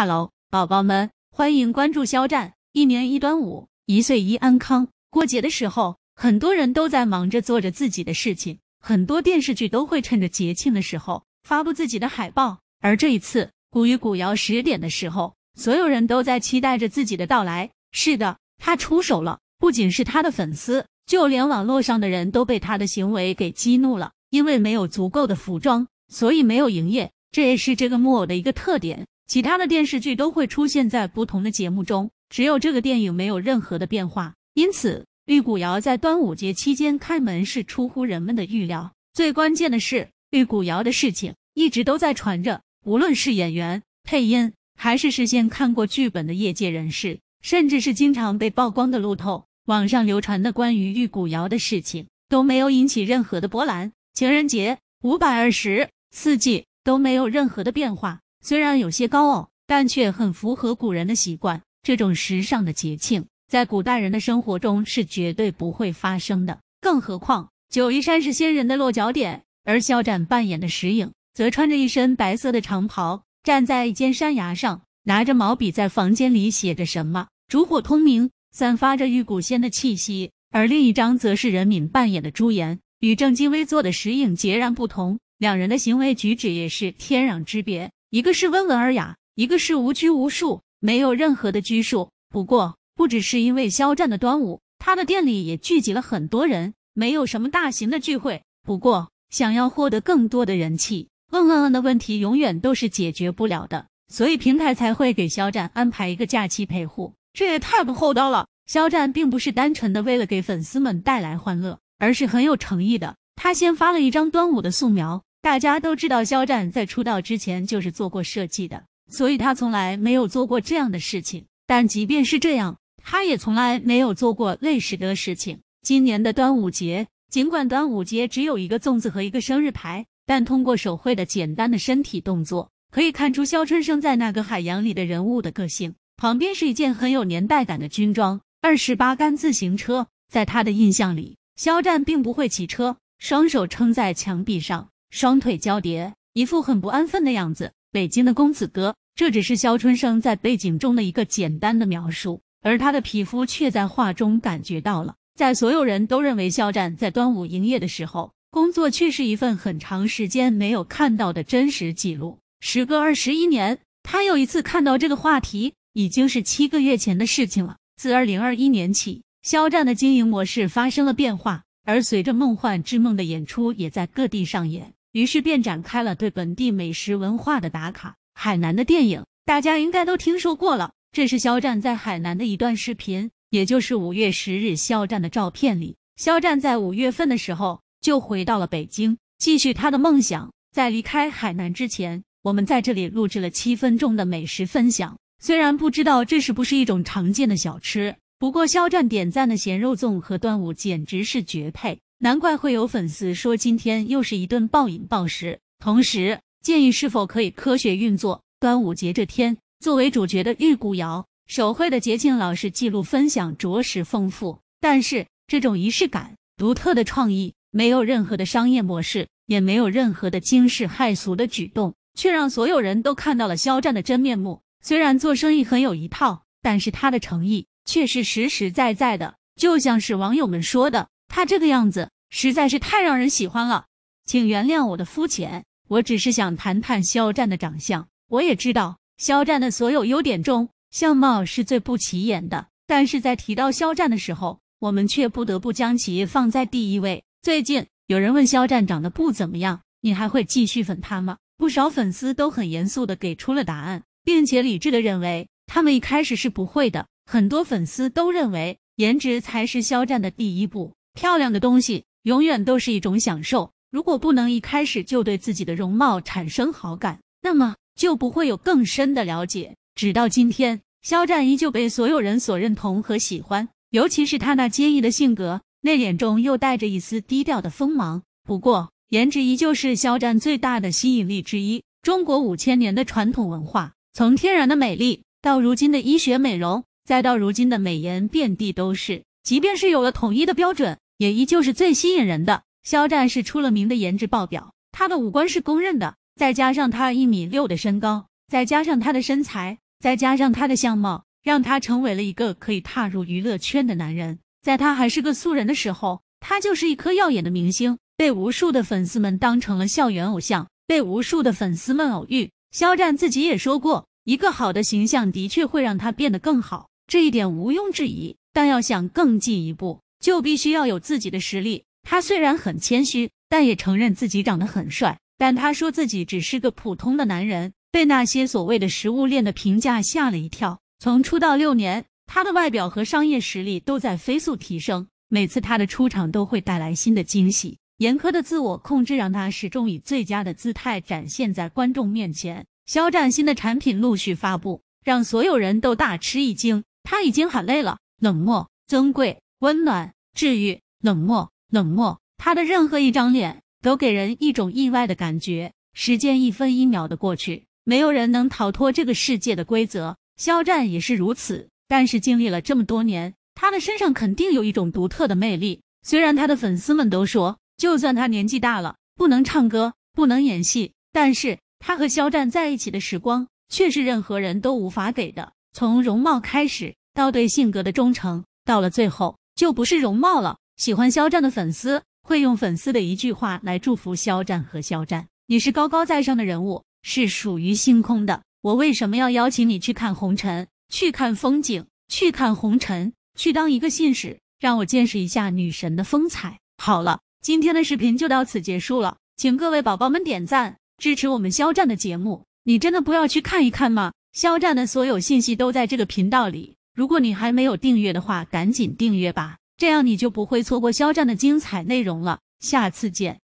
哈喽，宝宝们，欢迎关注肖战。一年一端午，一岁一安康。过节的时候，很多人都在忙着做着自己的事情。很多电视剧都会趁着节庆的时候发布自己的海报。而这一次，古雨古谣十点的时候，所有人都在期待着自己的到来。是的，他出手了。不仅是他的粉丝，就连网络上的人都被他的行为给激怒了。因为没有足够的服装，所以没有营业。这也是这个木偶的一个特点。其他的电视剧都会出现在不同的节目中，只有这个电影没有任何的变化。因此，玉骨遥在端午节期间开门是出乎人们的预料。最关键的是，玉骨遥的事情一直都在传着，无论是演员、配音，还是事先看过剧本的业界人士，甚至是经常被曝光的路透，网上流传的关于玉骨遥的事情都没有引起任何的波澜。情人节、五百二十、四季都没有任何的变化。虽然有些高傲，但却很符合古人的习惯。这种时尚的节庆，在古代人的生活中是绝对不会发生的。更何况，九嶷山是仙人的落脚点，而肖战扮演的石影则穿着一身白色的长袍，站在一间山崖上，拿着毛笔在房间里写着什么，烛火通明，散发着玉骨仙的气息。而另一张则是任敏扮演的朱颜，与正襟危坐的石影截然不同，两人的行为举止也是天壤之别。一个是温文尔雅，一个是无拘无束，没有任何的拘束。不过，不只是因为肖战的端午，他的店里也聚集了很多人，没有什么大型的聚会。不过，想要获得更多的人气，问问问的问题永远都是解决不了的，所以平台才会给肖战安排一个假期陪护，这也太不厚道了。肖战并不是单纯的为了给粉丝们带来欢乐，而是很有诚意的。他先发了一张端午的素描。大家都知道，肖战在出道之前就是做过设计的，所以他从来没有做过这样的事情。但即便是这样，他也从来没有做过类似的事情。今年的端午节，尽管端午节只有一个粽子和一个生日牌，但通过手绘的简单的身体动作，可以看出肖春生在那个海洋里的人物的个性。旁边是一件很有年代感的军装，二十八杆自行车。在他的印象里，肖战并不会骑车，双手撑在墙壁上。双腿交叠，一副很不安分的样子。北京的公子哥，这只是肖春生在背景中的一个简单的描述，而他的皮肤却在画中感觉到了。在所有人都认为肖战在端午营业的时候，工作却是一份很长时间没有看到的真实记录。时隔二十一年，他又一次看到这个话题，已经是七个月前的事情了。自二零二一年起，肖战的经营模式发生了变化，而随着《梦幻之梦》的演出也在各地上演。于是便展开了对本地美食文化的打卡。海南的电影大家应该都听说过了，这是肖战在海南的一段视频，也就是五月十日肖战的照片里。肖战在五月份的时候就回到了北京，继续他的梦想。在离开海南之前，我们在这里录制了七分钟的美食分享。虽然不知道这是不是一种常见的小吃，不过肖战点赞的咸肉粽和端午简直是绝配。难怪会有粉丝说今天又是一顿暴饮暴食，同时建议是否可以科学运作。端午节这天，作为主角的玉古瑶，手绘的节庆老师记录分享着实丰富，但是这种仪式感、独特的创意，没有任何的商业模式，也没有任何的惊世骇俗的举动，却让所有人都看到了肖战的真面目。虽然做生意很有一套，但是他的诚意却是实实在在的，就像是网友们说的。他这个样子实在是太让人喜欢了，请原谅我的肤浅，我只是想谈谈肖战的长相。我也知道肖战的所有优点中，相貌是最不起眼的，但是在提到肖战的时候，我们却不得不将其放在第一位。最近有人问肖战长得不怎么样，你还会继续粉他吗？不少粉丝都很严肃地给出了答案，并且理智地认为他们一开始是不会的。很多粉丝都认为颜值才是肖战的第一步。漂亮的东西永远都是一种享受。如果不能一开始就对自己的容貌产生好感，那么就不会有更深的了解。直到今天，肖战依旧被所有人所认同和喜欢，尤其是他那坚毅的性格，内敛中又带着一丝低调的锋芒。不过，颜值依旧是肖战最大的吸引力之一。中国五千年的传统文化，从天然的美丽到如今的医学美容，再到如今的美颜遍地都是。即便是有了统一的标准，也依旧是最吸引人的。肖战是出了名的颜值爆表，他的五官是公认的，再加上他一米六的身高，再加上他的身材，再加上他的相貌，让他成为了一个可以踏入娱乐圈的男人。在他还是个素人的时候，他就是一颗耀眼的明星，被无数的粉丝们当成了校园偶像，被无数的粉丝们偶遇。肖战自己也说过，一个好的形象的确会让他变得更好，这一点毋庸置疑。但要想更进一步，就必须要有自己的实力。他虽然很谦虚，但也承认自己长得很帅。但他说自己只是个普通的男人，被那些所谓的食物链的评价吓了一跳。从出道六年，他的外表和商业实力都在飞速提升。每次他的出场都会带来新的惊喜。严苛的自我控制让他始终以最佳的姿态展现在观众面前。肖战新的产品陆续发布，让所有人都大吃一惊。他已经很累了。冷漠、尊贵、温暖、治愈、冷漠、冷漠。他的任何一张脸都给人一种意外的感觉。时间一分一秒的过去，没有人能逃脱这个世界的规则。肖战也是如此。但是经历了这么多年，他的身上肯定有一种独特的魅力。虽然他的粉丝们都说，就算他年纪大了，不能唱歌，不能演戏，但是他和肖战在一起的时光，却是任何人都无法给的。从容貌开始。到对性格的忠诚，到了最后就不是容貌了。喜欢肖战的粉丝会用粉丝的一句话来祝福肖战和肖战：“你是高高在上的人物，是属于星空的。我为什么要邀请你去看红尘，去看风景，去看红尘，去当一个信使，让我见识一下女神的风采？”好了，今天的视频就到此结束了，请各位宝宝们点赞支持我们肖战的节目。你真的不要去看一看吗？肖战的所有信息都在这个频道里。如果你还没有订阅的话，赶紧订阅吧，这样你就不会错过肖战的精彩内容了。下次见。